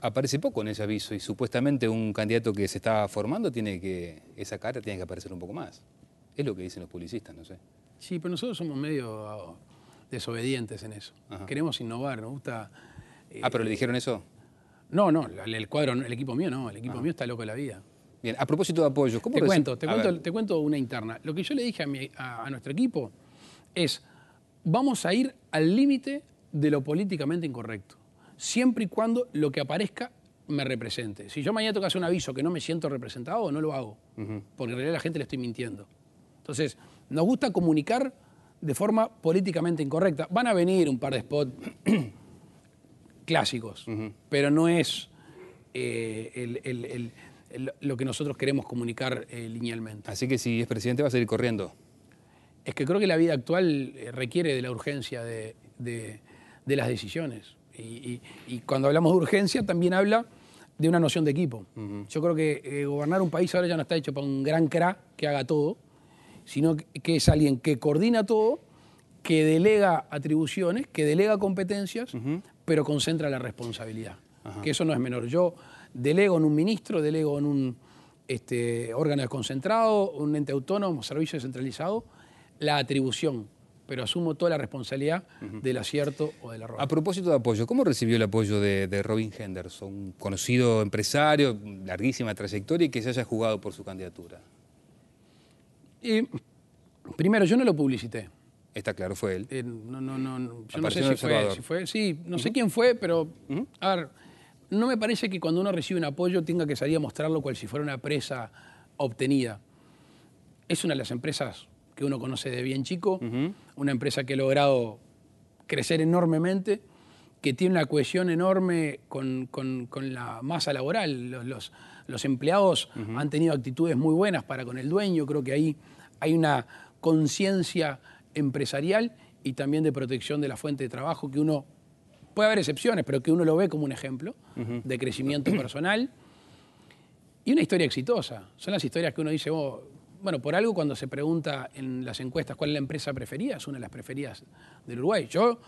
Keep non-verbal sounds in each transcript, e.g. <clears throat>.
Aparece poco en ese aviso y supuestamente un candidato que se está formando tiene que, esa cara tiene que aparecer un poco más. Es lo que dicen los publicistas, no sé. Sí, pero nosotros somos medio ah, desobedientes en eso. Queremos innovar, nos gusta... Eh, ah, pero le dijeron eso. No, no, el cuadro, el equipo mío no, el equipo mío está loco de la vida. Bien, a propósito de apoyo, ¿cómo te cuento, te cuento, una interna. Lo que yo le dije a, mi, a nuestro equipo es, vamos a ir al límite de lo políticamente incorrecto siempre y cuando lo que aparezca me represente. Si yo mañana tengo que hacer un aviso que no me siento representado, no lo hago, porque en realidad la gente le estoy mintiendo. Entonces, nos gusta comunicar de forma políticamente incorrecta. Van a venir un par de spots <clears throat> clásicos, pero no es eh, lo que nosotros queremos comunicar eh, linealmente. Así que si es presidente va a seguir corriendo. Es que creo que la vida actual eh, requiere de la urgencia de las decisiones. Y, cuando hablamos de urgencia, también habla de una noción de equipo. Yo creo que eh, gobernar un país ahora ya no está hecho para un gran cra que haga todo, sino que, es alguien que coordina todo, que delega atribuciones, que delega competencias, pero concentra la responsabilidad. Que eso no es menor. Yo delego en un ministro, delego en un este, órgano concentrado, un ente autónomo, servicio descentralizado, la atribución pero asumo toda la responsabilidad del acierto o del error. A propósito de apoyo, ¿cómo recibió el apoyo de, Robin Henderson, un conocido empresario, larguísima trayectoria y que se haya jugado por su candidatura? primero, yo no lo publicité. Está claro, fue él. Eh, no, no, no, yo no sé si fue, si fue, Sí, no sé quién fue, pero a ver, no me parece que cuando uno recibe un apoyo tenga que salir a mostrarlo cual si fuera una presa obtenida. Es una de las empresas que uno conoce de bien chico, una empresa que ha logrado crecer enormemente, que tiene una cohesión enorme con, la masa laboral. Los, los, empleados han tenido actitudes muy buenas para con el dueño, creo que ahí hay una conciencia empresarial y también de protección de la fuente de trabajo, que uno, puede haber excepciones, pero que uno lo ve como un ejemplo de crecimiento personal. Y una historia exitosa. Son las historias que uno dice, oh, bueno, por algo cuando se pregunta en las encuestas cuál es la empresa preferida, es una de las preferidas del Uruguay. Yo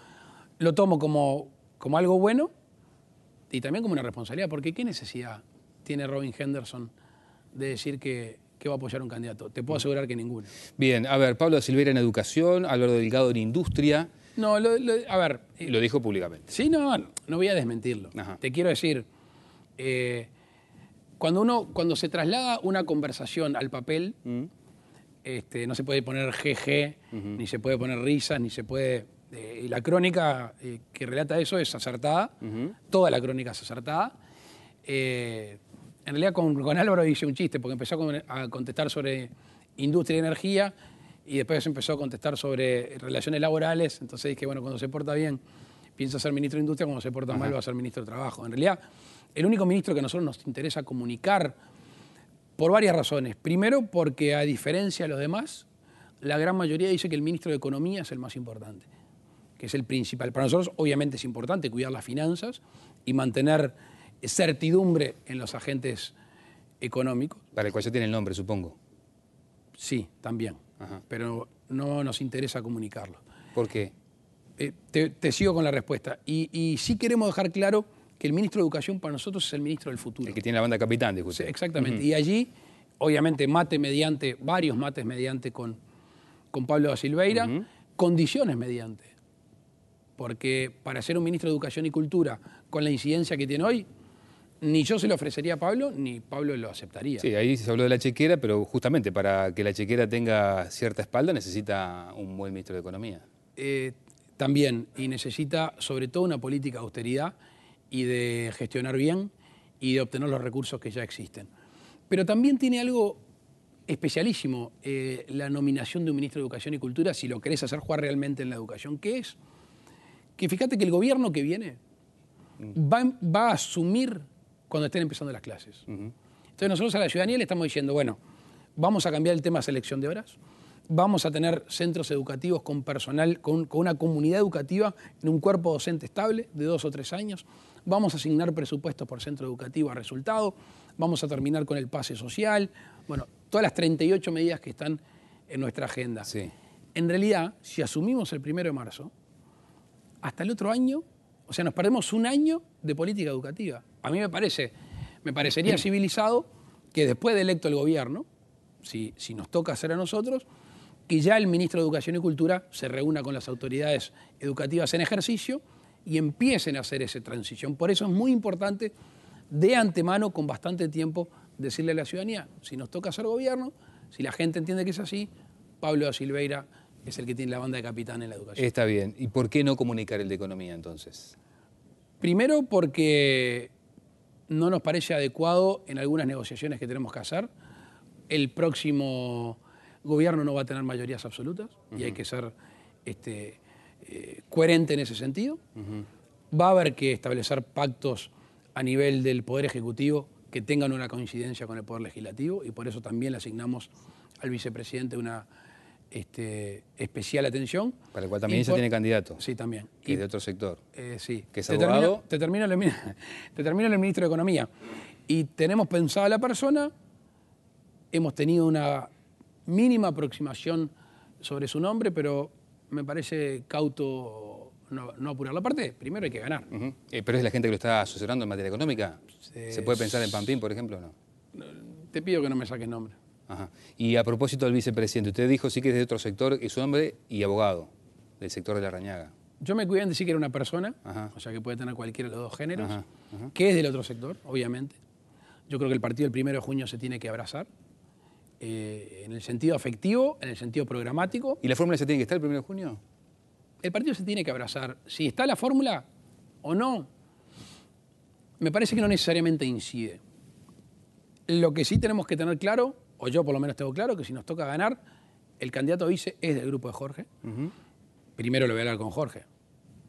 lo tomo como, como algo bueno y también como una responsabilidad, porque ¿qué necesidad tiene Robin Henderson de decir que, va a apoyar a un candidato? Te puedo asegurar que ninguno. Bien, a ver, Pablo Silveira en educación, Alberto Delgado en industria. No, a ver. Lo dijo públicamente. Sí, no, no, voy a desmentirlo. Te quiero decir, eh, cuando, uno, cuando se traslada una conversación al papel, mm. este, no se puede poner GG, ni se puede poner risas, ni se puede... Eh, la crónica eh, que relata eso es acertada, toda la crónica es acertada. Eh, en realidad con, con, Álvaro hice un chiste, porque empezó a contestar sobre industria y energía, y después empezó a contestar sobre relaciones laborales, entonces dije, bueno, cuando se porta bien piensa ser ministro de Industria, cuando se porta mal va a ser ministro de Trabajo. En realidad, el único ministro que a nosotros nos interesa comunicar por varias razones. Primero, porque a diferencia de los demás, la gran mayoría dice que el ministro de Economía es el más importante, que es el principal. Para nosotros, obviamente, es importante cuidar las finanzas y mantener certidumbre en los agentes económicos. Para el cual ya tiene el nombre, supongo. Sí, también. Pero no nos interesa comunicarlo. ¿Por qué? Eh, te, sigo con la respuesta. Y, y, sí queremos dejar claro que el ministro de Educación para nosotros es el ministro del futuro. El que tiene la banda capitán, dijo José exactamente. Y allí, obviamente, mate mediante, varios mates mediante con, con Pablo da Silveira, condiciones mediante. Porque para ser un ministro de Educación y Cultura, con la incidencia que tiene hoy, ni yo se lo ofrecería a Pablo, ni Pablo lo aceptaría. Sí, ahí se habló de la chequera, pero justamente para que la chequera tenga cierta espalda necesita un buen ministro de Economía. Eh, también y necesita sobre todo una política de austeridad y de gestionar bien y de obtener los recursos que ya existen. Pero también tiene algo especialísimo eh, la nominación de un ministro de Educación y Cultura, si lo querés hacer jugar realmente en la educación, que es que fíjate que el gobierno que viene mm. va, a asumir cuando estén empezando las clases. Entonces nosotros a la ciudadanía le estamos diciendo, bueno, vamos a cambiar el tema selección de horas, vamos a tener centros educativos con personal, con, una comunidad educativa en un cuerpo docente estable de dos o tres años, vamos a asignar presupuestos por centro educativo a resultado, vamos a terminar con el pase social, bueno, todas las 38 medidas que están en nuestra agenda. En realidad, si asumimos el primero de marzo, hasta el otro año, o sea, nos perdemos un año de política educativa. A mí me parece, me parecería civilizado que después de electo el gobierno, si nos toca hacer a nosotros, que ya el ministro de Educación y Cultura se reúna con las autoridades educativas en ejercicio y empiecen a hacer esa transición. Por eso es muy importante de antemano, con bastante tiempo, decirle a la ciudadanía, si nos toca hacer gobierno, si la gente entiende que es así, Pablo da Silveira es el que tiene la banda de capitán en la educación. Está bien. ¿Y por qué no comunicar el de economía entonces? Primero porque no nos parece adecuado en algunas negociaciones que tenemos que hacer. El próximo gobierno no va a tener mayorías absolutas y hay que ser este, eh, coherente en ese sentido. Va a haber que establecer pactos a nivel del Poder Ejecutivo que tengan una coincidencia con el Poder Legislativo y por eso también le asignamos al vicepresidente una este, especial atención. Para el cual también se tiene candidato. Sí, también. y, de otro sector. Eh, sí. Que es te termina te, termino el, <laughs> el ministro de Economía. Y tenemos pensada la persona, hemos tenido una mínima aproximación sobre su nombre, pero me parece cauto no, apurar la parte. Primero hay que ganar. Eh, pero es la gente que lo está asociando en materia económica. ¿Se puede pensar en Pampín, por ejemplo, no? Te pido que no me saques nombre. Y a propósito del vicepresidente, usted dijo sí que es de otro sector, es su hombre y abogado del sector de la Rañaga. Yo me cuidé en decir que era una persona, o sea que puede tener cualquiera de los dos géneros, que es del otro sector, obviamente. Yo creo que el partido el primero de junio se tiene que abrazar. Eh, en el sentido afectivo, en el sentido programático. ¿Y la fórmula se tiene que estar el 1 de junio? El partido se tiene que abrazar. Si está la fórmula o no, me parece que no necesariamente incide. Lo que sí tenemos que tener claro, o yo por lo menos tengo claro, que si nos toca ganar, el candidato dice es del grupo de Jorge. Primero le voy a con Jorge.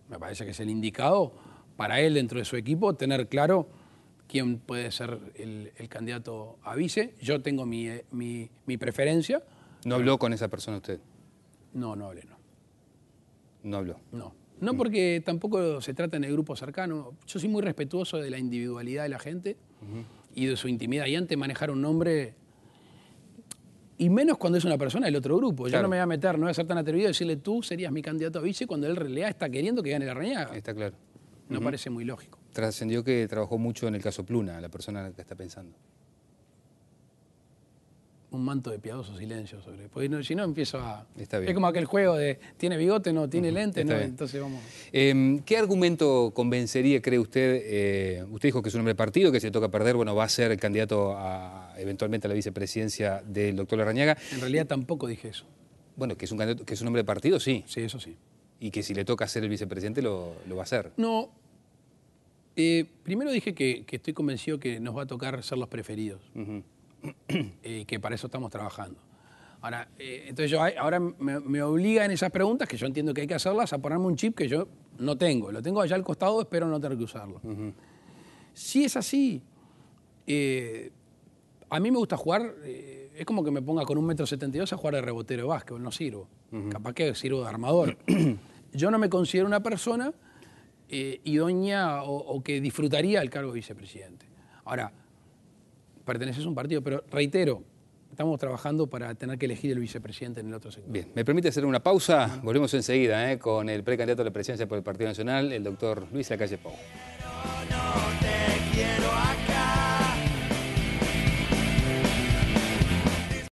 Me parece que es el indicado para él dentro de su equipo tener claro quién puede ser el, candidato a vice. Yo tengo eh, mi, preferencia. ¿No habló con esa persona usted? No, no hablé, no. No habló. No. No mm. porque tampoco se trata en el grupo cercano. Yo soy muy respetuoso de la individualidad de la gente y de su intimidad. Y antes manejar un nombre, y menos cuando es una persona del otro grupo. Yo no me voy a meter, no voy a ser tan atrevido a decirle tú serías mi candidato a vice cuando él en realidad está queriendo que gane la reñada. Está claro. No parece muy lógico trascendió que trabajó mucho en el caso Pluna, la persona que está pensando. Un manto de piadoso silencio sobre. si no empiezo a. Está bien. Es como aquel juego de tiene bigote, no, tiene lente, no, entonces vamos. Em, ¿Qué argumento convencería, cree usted? Eh, usted dijo que es un hombre de partido, que si le toca perder, bueno, va a ser el candidato eventualmente a la vicepresidencia del doctor Larrañaga. En realidad tampoco dije eso. Bueno, que es un que es un hombre de partido, sí. Sí, eso sí. Y que si le toca ser el vicepresidente, lo, lo va a hacer. No, eh, primero dije que, estoy convencido que nos va a tocar ser los preferidos <clears throat> eh, que para eso estamos trabajando. Ahora, eh, entonces yo ahora me, me, obligan esas preguntas, que yo entiendo que hay que hacerlas, a ponerme un chip que yo no tengo. Lo tengo allá al costado, espero no tener que usarlo. Si es así, a mí me gusta jugar, es como que me ponga con un metro setenta a jugar de rebotero de básquetbol, no sirvo. Capaz que sirvo de armador. <clears throat> yo no me considero una persona eh, idónea o, que disfrutaría el cargo de vicepresidente. Ahora, perteneces a un partido, pero reitero, estamos trabajando para tener que elegir el vicepresidente en el otro sector. Bien, me permite hacer una pausa, volvemos enseguida eh, con el precandidato a la presidencia por el Partido Nacional, el doctor Luis Lacalle Pau.